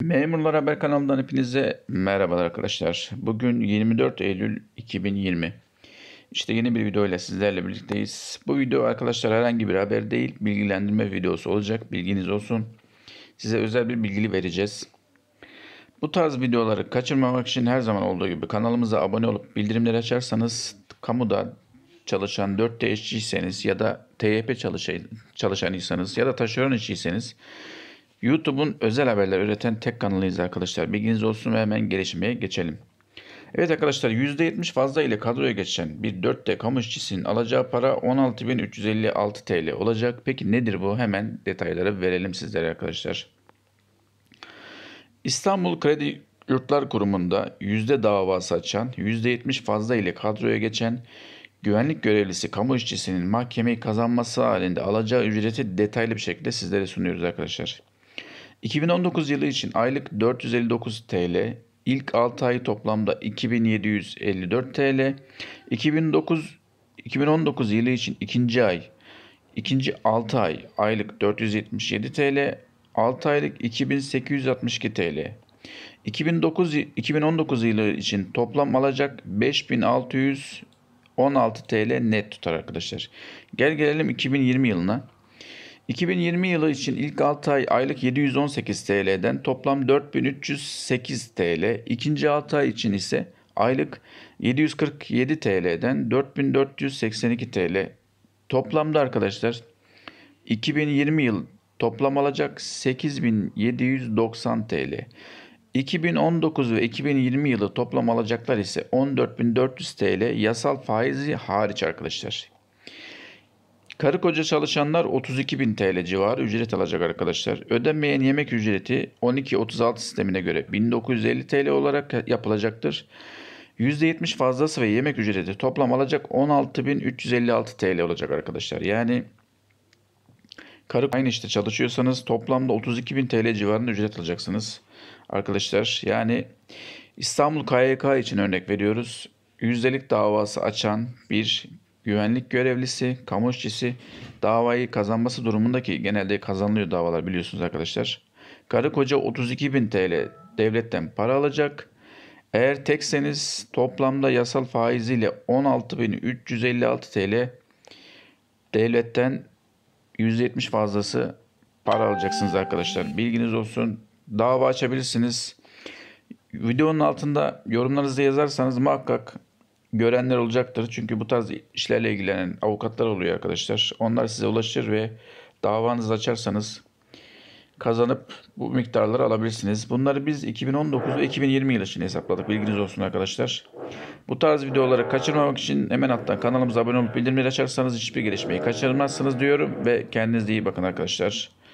Memurlar Haber kanalından hepinize merhabalar arkadaşlar. Bugün 24 Eylül 2020. İşte yeni bir video ile sizlerle birlikteyiz. Bu video arkadaşlar herhangi bir haber değil, bilgilendirme videosu olacak. Bilginiz olsun. Size özel bir bilgili vereceğiz. Bu tarz videoları kaçırmamak için her zaman olduğu gibi kanalımıza abone olup bildirimleri açarsanız kamuda çalışan 4 işçiyseniz ya da TYP çalışanıysanız ya da taşeron işçiyseniz YouTube'un özel haberler üreten tek kanalıyız arkadaşlar. Bilginiz olsun ve hemen gelişmeye geçelim. Evet arkadaşlar %70 fazla ile kadroya geçen bir 4D kamu işçisinin alacağı para 16.356 TL olacak. Peki nedir bu? Hemen detayları verelim sizlere arkadaşlar. İstanbul Kredi Yurtlar Kurumu'nda yüzde davası açan, %70 fazla ile kadroya geçen güvenlik görevlisi kamu işçisinin mahkemeyi kazanması halinde alacağı ücreti detaylı bir şekilde sizlere sunuyoruz arkadaşlar. 2019 yılı için aylık 459 TL, ilk 6 ay toplamda 2754 TL, 2009 2019 yılı için ikinci ay, ikinci 6 ay aylık 477 TL, 6 aylık 2862 TL. 2009 2019 yılı için toplam alacak 5616 TL net tutar arkadaşlar. Gel gelelim 2020 yılına. 2020 yılı için ilk 6 ay aylık 718 TL'den toplam 4308 TL, ikinci 6 ay için ise aylık 747 TL'den 4482 TL. Toplamda arkadaşlar 2020 yıl toplam alacak 8790 TL. 2019 ve 2020 yılı toplam alacaklar ise 14.400 TL yasal faizi hariç arkadaşlar. Karı koca çalışanlar bin TL civarı ücret alacak arkadaşlar. Ödenmeyen yemek ücreti 12-36 sistemine göre 1950 TL olarak yapılacaktır. %70 fazlası ve yemek ücreti toplam alacak 16.356 TL olacak arkadaşlar. Yani karı aynı işte çalışıyorsanız toplamda 32.000 TL civarında ücret alacaksınız arkadaşlar. Yani İstanbul KYK için örnek veriyoruz. Yüzdelik davası açan bir güvenlik görevlisi, kamu işçisi davayı kazanması durumundaki genelde kazanılıyor davalar biliyorsunuz arkadaşlar. Karı koca 32 bin TL devletten para alacak. Eğer tekseniz toplamda yasal faiziyle 16.356 TL devletten 170 fazlası para alacaksınız arkadaşlar. Bilginiz olsun. Dava açabilirsiniz. Videonun altında yorumlarınızı yazarsanız muhakkak görenler olacaktır. Çünkü bu tarz işlerle ilgilenen avukatlar oluyor arkadaşlar. Onlar size ulaşır ve davanızı açarsanız kazanıp bu miktarları alabilirsiniz. Bunları biz 2019 ve 2020 yılı için hesapladık. Bilginiz olsun arkadaşlar. Bu tarz videoları kaçırmamak için hemen alttan kanalımıza abone olup bildirimleri açarsanız hiçbir gelişmeyi kaçırmazsınız diyorum ve kendinize iyi bakın arkadaşlar.